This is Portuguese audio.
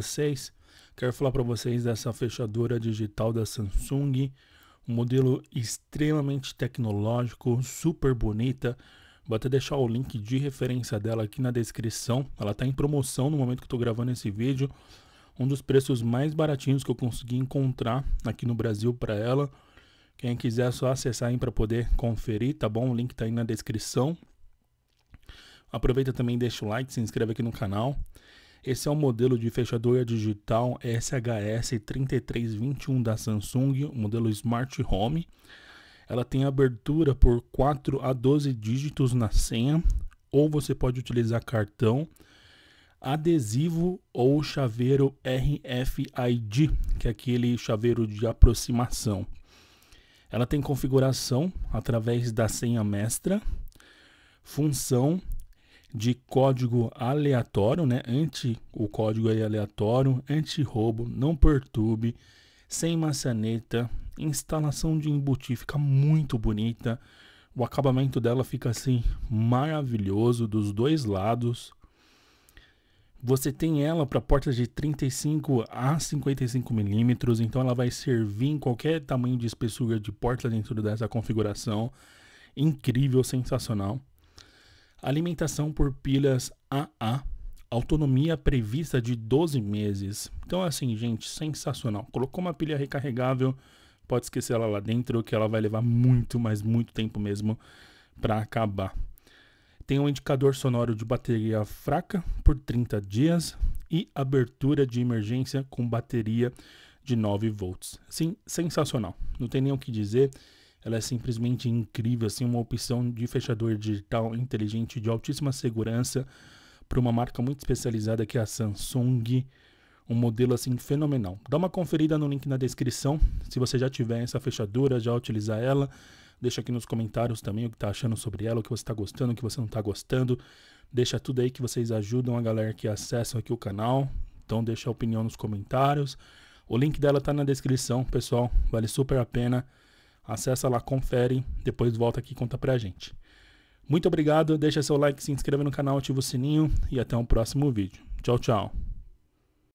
vocês, quero falar para vocês dessa fechadura digital da Samsung, um modelo extremamente tecnológico, super bonita. Vou até deixar o link de referência dela aqui na descrição. Ela está em promoção no momento que estou gravando esse vídeo. Um dos preços mais baratinhos que eu consegui encontrar aqui no Brasil para ela. Quem quiser é só acessar aí para poder conferir, tá bom? O link está aí na descrição. Aproveita também, deixa o like, se inscreve aqui no canal. Esse é o um modelo de fechadura digital SHS3321 da Samsung, modelo Smart Home. Ela tem abertura por 4 a 12 dígitos na senha, ou você pode utilizar cartão, adesivo ou chaveiro RFID, que é aquele chaveiro de aproximação. Ela tem configuração através da senha mestra, função de código aleatório, né? Anti o código é aleatório, anti-roubo, não perturbe, sem maçaneta, instalação de embutir, fica muito bonita. O acabamento dela fica assim maravilhoso dos dois lados. Você tem ela para portas de 35 a 55 milímetros, então ela vai servir em qualquer tamanho de espessura de porta dentro dessa configuração. Incrível, sensacional alimentação por pilhas AA, autonomia prevista de 12 meses. Então, assim, gente, sensacional. Colocou uma pilha recarregável, pode esquecer ela lá dentro, que ela vai levar muito, mas muito tempo mesmo para acabar. Tem um indicador sonoro de bateria fraca por 30 dias e abertura de emergência com bateria de 9 volts. Sim, sensacional. Não tem nem o que dizer. Ela é simplesmente incrível, assim, uma opção de fechador digital inteligente de altíssima segurança para uma marca muito especializada que é a Samsung. Um modelo assim fenomenal. Dá uma conferida no link na descrição. Se você já tiver essa fechadura, já utilizar ela, deixa aqui nos comentários também o que está achando sobre ela, o que você está gostando, o que você não está gostando. Deixa tudo aí que vocês ajudam a galera que acessa aqui o canal. Então deixa a opinião nos comentários. O link dela está na descrição, pessoal. Vale super a pena. Acessa lá, confere, depois volta aqui e conta pra gente. Muito obrigado, deixa seu like, se inscreva no canal, ativa o sininho e até o um próximo vídeo. Tchau, tchau.